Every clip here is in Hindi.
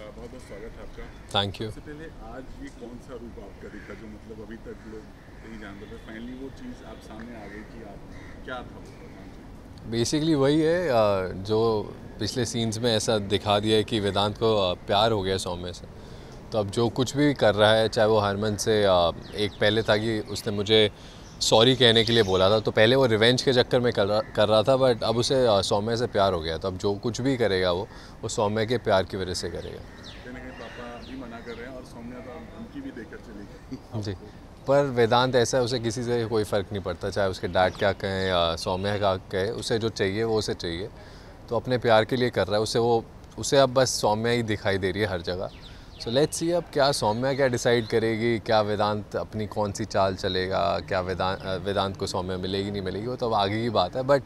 बहुत बहुत स्वागत है आपका थैंक यू सबसे पहले आज ये कौन सा रूप आपका दिखा जो मतलब अभी तक लोग नहीं जानते थे फाइनली वो चीज़ आप सामने आ गई कि आप क्या था बेसिकली वही है जो पिछले सीन्स में ऐसा दिखा दिया है कि वेदांत को प्यार हो गया सौम्य से तो अब जो कुछ भी कर रहा है चाहे वो हरमन से एक पहले था कि उसने मुझे सॉरी कहने के लिए बोला था तो पहले वो रिवेंज के चक्कर में कर रहा कर रहा था बट अब उसे सौम्य से प्यार हो गया तो अब जो कुछ भी करेगा वो वो सौम्य के प्यार की वजह से करेगा तो जी पर वेदांत ऐसा है उसे किसी से कोई फ़र्क नहीं पड़ता चाहे उसके डैड क्या कहें या सौम्य का कहे उसे जो चाहिए वो उसे चाहिए तो अपने प्यार के लिए कर रहा है उसे वो उसे अब बस सौम्या ही दिखाई दे रही है हर जगह सो लेट्स सी अब क्या सौम्या क्या डिसाइड करेगी क्या वेदांत अपनी कौन सी चाल चलेगा क्या वेदांत वेदांत को सौम्या मिलेगी नहीं मिलेगी वो तो अब आगे की बात है बट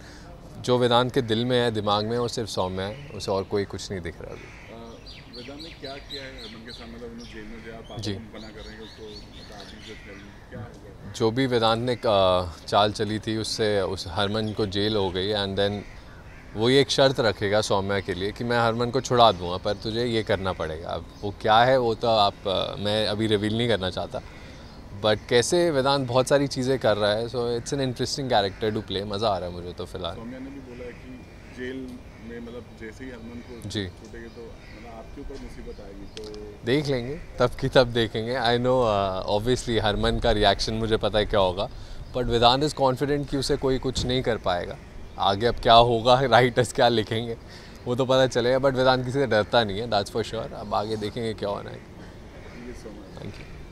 जो वेदांत के दिल में है दिमाग में है वो सिर्फ सौम्या है उसे और कोई कुछ नहीं दिख रहा अभी मतलब जी जो भी वेदांत ने चाल चली थी उससे उस हरमन को जेल हो गई एंड देन वो ये एक शर्त रखेगा सौम्या के लिए कि मैं हरमन को छुड़ा दूंगा पर तुझे ये करना पड़ेगा अब वो क्या है वो तो आप मैं अभी रिवील नहीं करना चाहता बट कैसे वेदांत बहुत सारी चीज़ें कर रहा है so it's an interesting character to play मज़ा आ रहा है मुझे तो फिलहाल जेल में मतलब जैसे ही हरमन को जी तो मतलब तो देख लेंगे तब की तब देखेंगे आई नो ऑब्वियसली हरमन का रिएक्शन मुझे पता है क्या होगा बट वेदांत इज़ कॉन्फिडेंट कि उसे कोई कुछ नहीं कर पाएगा आगे अब क्या होगा राइटर्स क्या लिखेंगे वो तो पता चलेगा बट वेदांत किसी से डरता नहीं है दैट्स फॉर श्योर अब आगे देखेंगे क्या होना है थैंक यू